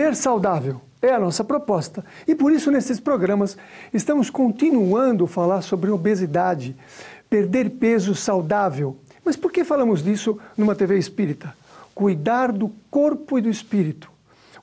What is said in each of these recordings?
Viver saudável é a nossa proposta. E por isso, nesses programas, estamos continuando a falar sobre obesidade, perder peso saudável. Mas por que falamos disso numa TV espírita? Cuidar do corpo e do espírito.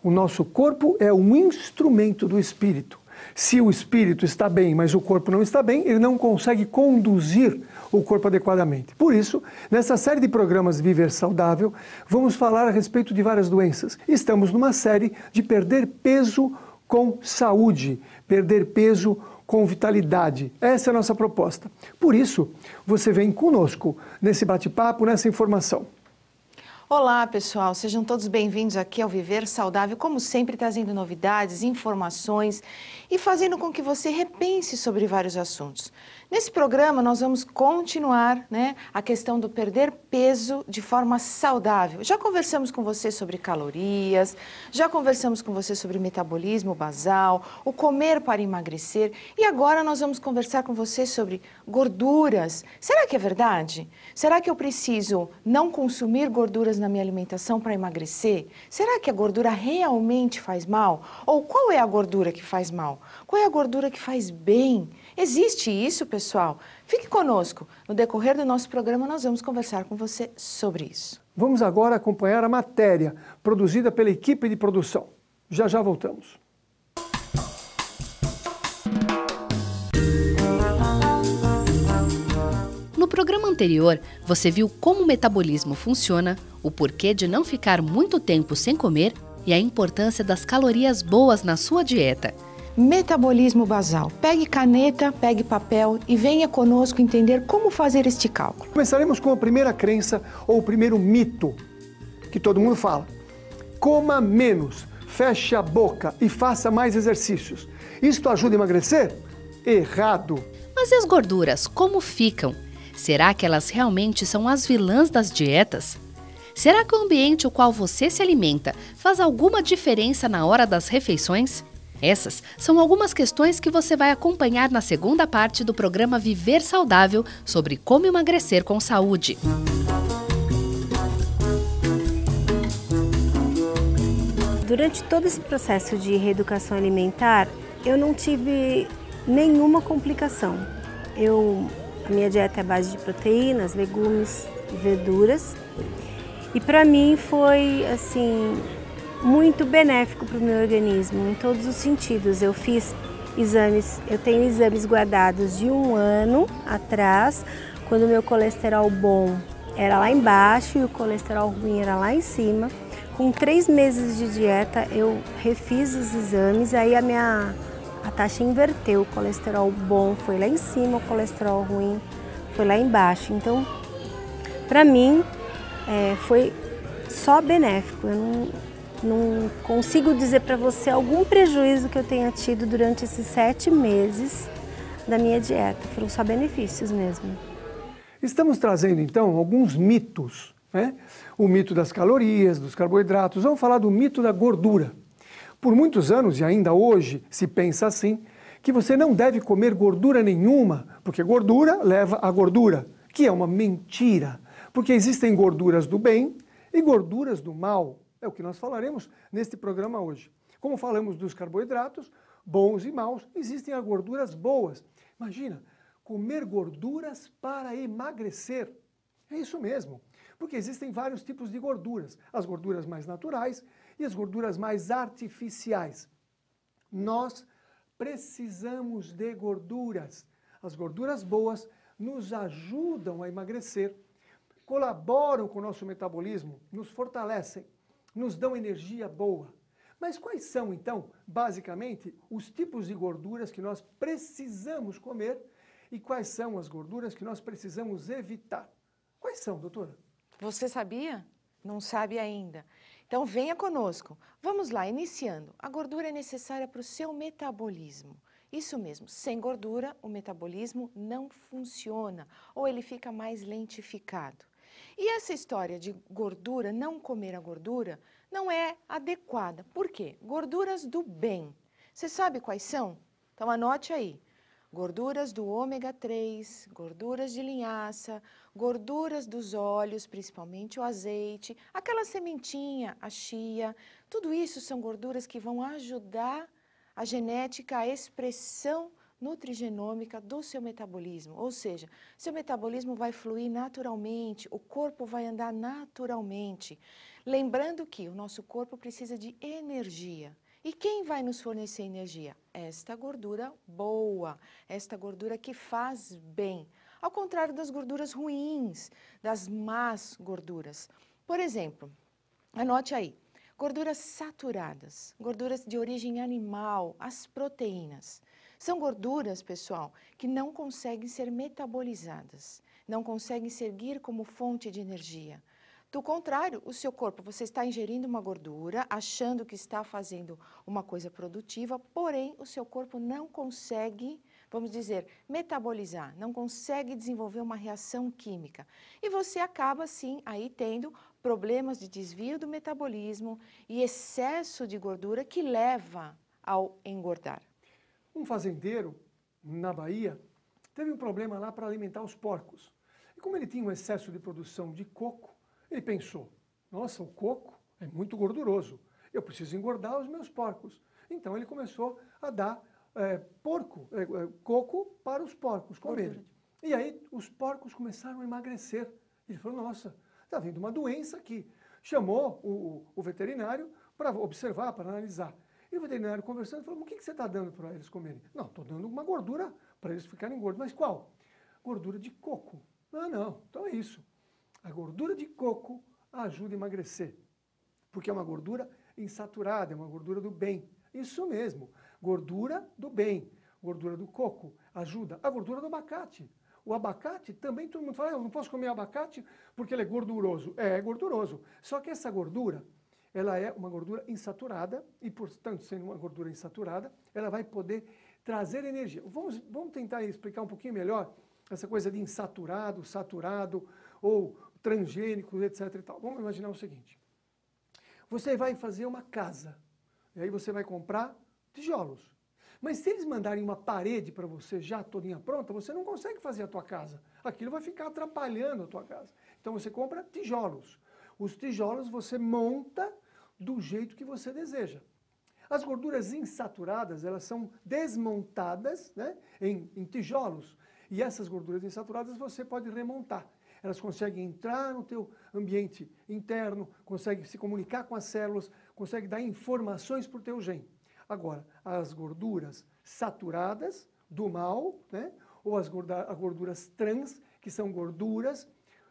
O nosso corpo é um instrumento do espírito. Se o espírito está bem, mas o corpo não está bem, ele não consegue conduzir o corpo adequadamente. Por isso, nessa série de programas Viver Saudável, vamos falar a respeito de várias doenças. Estamos numa série de perder peso com saúde, perder peso com vitalidade. Essa é a nossa proposta. Por isso, você vem conosco nesse bate-papo, nessa informação. Olá, pessoal. Sejam todos bem-vindos aqui ao Viver Saudável, como sempre, trazendo novidades, informações e fazendo com que você repense sobre vários assuntos. Nesse programa, nós vamos continuar né, a questão do perder peso de forma saudável. Já conversamos com você sobre calorias, já conversamos com você sobre metabolismo basal, o comer para emagrecer e agora nós vamos conversar com você sobre gorduras. Será que é verdade? Será que eu preciso não consumir gorduras? na minha alimentação para emagrecer? Será que a gordura realmente faz mal? Ou qual é a gordura que faz mal? Qual é a gordura que faz bem? Existe isso, pessoal? Fique conosco. No decorrer do nosso programa, nós vamos conversar com você sobre isso. Vamos agora acompanhar a matéria produzida pela equipe de produção. Já já voltamos. No programa anterior, você viu como o metabolismo funciona, o porquê de não ficar muito tempo sem comer e a importância das calorias boas na sua dieta. Metabolismo basal. Pegue caneta, pegue papel e venha conosco entender como fazer este cálculo. Começaremos com a primeira crença ou o primeiro mito que todo mundo fala. Coma menos, feche a boca e faça mais exercícios. Isto ajuda a emagrecer? Errado. Mas e as gorduras, como ficam? Será que elas realmente são as vilãs das dietas? Será que o ambiente o qual você se alimenta faz alguma diferença na hora das refeições? Essas são algumas questões que você vai acompanhar na segunda parte do programa Viver Saudável sobre como emagrecer com saúde. Durante todo esse processo de reeducação alimentar, eu não tive nenhuma complicação. Eu a minha dieta é base de proteínas, legumes e verduras. E para mim foi assim muito benéfico para o meu organismo em todos os sentidos. Eu fiz exames, eu tenho exames guardados de um ano atrás, quando o meu colesterol bom era lá embaixo e o colesterol ruim era lá em cima. Com três meses de dieta, eu refiz os exames, aí a minha a taxa inverteu, o colesterol bom foi lá em cima, o colesterol ruim foi lá embaixo. Então, para mim, é, foi só benéfico. Eu não, não consigo dizer para você algum prejuízo que eu tenha tido durante esses sete meses da minha dieta. Foram só benefícios mesmo. Estamos trazendo então alguns mitos, né? O mito das calorias, dos carboidratos. Vamos falar do mito da gordura. Por muitos anos, e ainda hoje se pensa assim, que você não deve comer gordura nenhuma, porque gordura leva à gordura, que é uma mentira, porque existem gorduras do bem e gorduras do mal. É o que nós falaremos neste programa hoje. Como falamos dos carboidratos, bons e maus, existem as gorduras boas. Imagina, comer gorduras para emagrecer. É isso mesmo, porque existem vários tipos de gorduras. As gorduras mais naturais, e as gorduras mais artificiais. Nós precisamos de gorduras. As gorduras boas nos ajudam a emagrecer, colaboram com o nosso metabolismo, nos fortalecem, nos dão energia boa. Mas quais são, então, basicamente, os tipos de gorduras que nós precisamos comer e quais são as gorduras que nós precisamos evitar? Quais são, doutora? Você sabia? Não sabe ainda. Então venha conosco. Vamos lá, iniciando. A gordura é necessária para o seu metabolismo. Isso mesmo, sem gordura o metabolismo não funciona ou ele fica mais lentificado. E essa história de gordura, não comer a gordura, não é adequada. Por quê? Gorduras do bem. Você sabe quais são? Então anote aí gorduras do ômega 3, gorduras de linhaça, gorduras dos óleos, principalmente o azeite, aquela sementinha, a chia, tudo isso são gorduras que vão ajudar a genética, a expressão nutrigenômica do seu metabolismo, ou seja, seu metabolismo vai fluir naturalmente, o corpo vai andar naturalmente. Lembrando que o nosso corpo precisa de energia. E quem vai nos fornecer energia? Esta gordura boa, esta gordura que faz bem, ao contrário das gorduras ruins, das más gorduras. Por exemplo, anote aí, gorduras saturadas, gorduras de origem animal, as proteínas. São gorduras, pessoal, que não conseguem ser metabolizadas, não conseguem servir como fonte de energia. Do contrário, o seu corpo, você está ingerindo uma gordura, achando que está fazendo uma coisa produtiva, porém o seu corpo não consegue, vamos dizer, metabolizar, não consegue desenvolver uma reação química. E você acaba, sim, aí tendo problemas de desvio do metabolismo e excesso de gordura que leva ao engordar. Um fazendeiro na Bahia teve um problema lá para alimentar os porcos. E como ele tinha um excesso de produção de coco, ele pensou: nossa, o coco é muito gorduroso, eu preciso engordar os meus porcos. Então ele começou a dar é, porco, é, é coco para os porcos comerem. E aí os porcos começaram a emagrecer. Ele falou: nossa, está vindo uma doença aqui. Chamou o, o veterinário para observar, para analisar. E o veterinário conversando falou: o que, que você está dando para eles comerem? Não, estou dando uma gordura para eles ficarem gordos. Mas qual? Gordura de coco. Ah, não. Então é isso. A gordura de coco ajuda a emagrecer, porque é uma gordura insaturada, é uma gordura do bem. Isso mesmo, gordura do bem, gordura do coco ajuda. A gordura do abacate. O abacate também todo mundo fala, ah, eu não posso comer abacate porque ele é gorduroso. É, é gorduroso. Só que essa gordura, ela é uma gordura insaturada e, portanto, sendo uma gordura insaturada, ela vai poder trazer energia. Vamos, vamos tentar explicar um pouquinho melhor essa coisa de insaturado, saturado ou transgênicos, etc. E tal. Vamos imaginar o seguinte: você vai fazer uma casa, e aí você vai comprar tijolos. Mas se eles mandarem uma parede para você já toda pronta, você não consegue fazer a tua casa. Aquilo vai ficar atrapalhando a tua casa. Então você compra tijolos. Os tijolos você monta do jeito que você deseja. As gorduras insaturadas, elas são desmontadas né, em, em tijolos. E essas gorduras insaturadas você pode remontar elas conseguem entrar no teu ambiente interno, conseguem se comunicar com as células, conseguem dar informações para o teu gene. Agora, as gorduras saturadas do mal, né, ou as gorduras trans, que são gorduras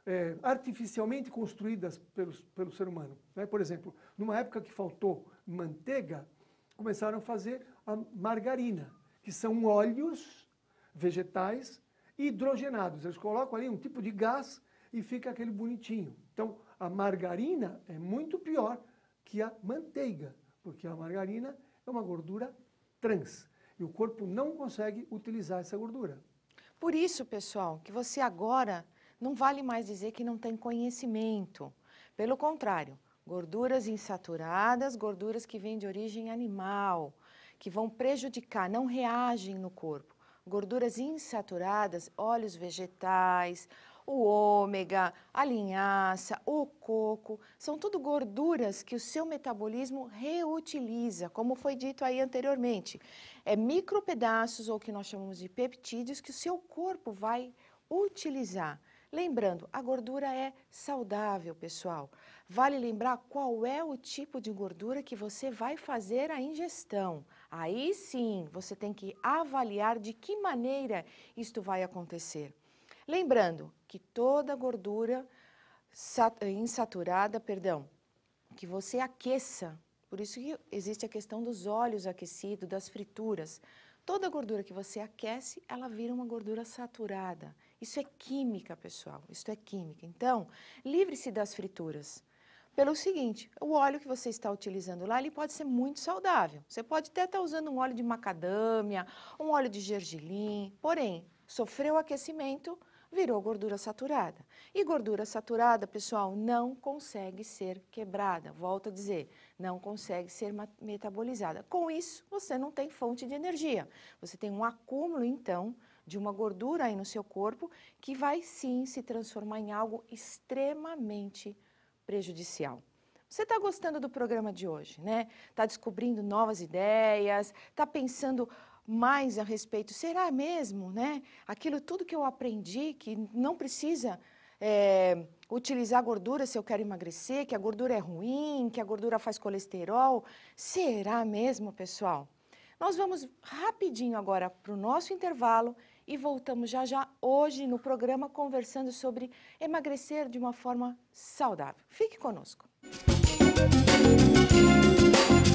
é, artificialmente construídas pelo pelo ser humano. Né? Por exemplo, numa época que faltou manteiga, começaram a fazer a margarina, que são óleos vegetais hidrogenados. Eles colocam ali um tipo de gás e fica aquele bonitinho. Então, a margarina é muito pior que a manteiga, porque a margarina é uma gordura trans e o corpo não consegue utilizar essa gordura. Por isso, pessoal, que você agora não vale mais dizer que não tem conhecimento. Pelo contrário, gorduras insaturadas, gorduras que vêm de origem animal, que vão prejudicar, não reagem no corpo gorduras insaturadas, óleos vegetais, o ômega, a linhaça, o coco, são tudo gorduras que o seu metabolismo reutiliza, como foi dito aí anteriormente. É micropedaços ou que nós chamamos de peptídeos que o seu corpo vai utilizar. Lembrando, a gordura é saudável, pessoal. Vale lembrar qual é o tipo de gordura que você vai fazer a ingestão. Aí sim, você tem que avaliar de que maneira isto vai acontecer. Lembrando que toda gordura eh, insaturada, perdão, que você aqueça, por isso que existe a questão dos óleos aquecidos, das frituras. Toda gordura que você aquece, ela vira uma gordura saturada. Isso é química, pessoal, isso é química. Então, livre-se das frituras pelo seguinte, o óleo que você está utilizando lá, ele pode ser muito saudável. Você pode até estar tá usando um óleo de macadâmia, um óleo de gergelim, porém, sofreu aquecimento, virou gordura saturada. E gordura saturada, pessoal, não consegue ser quebrada. Volto a dizer, não consegue ser metabolizada. Com isso, você não tem fonte de energia. Você tem um acúmulo, então, de uma gordura aí no seu corpo que vai sim se transformar em algo extremamente prejudicial. Você está gostando do programa de hoje, né? Está descobrindo novas ideias, está pensando mais a respeito. Será mesmo, né? Aquilo tudo que eu aprendi que não precisa é, utilizar gordura se eu quero emagrecer, que a gordura é ruim, que a gordura faz colesterol. Será mesmo, pessoal? Nós vamos rapidinho agora para o nosso intervalo e voltamos já já hoje no programa conversando sobre emagrecer de uma forma saudável. Fique conosco. Música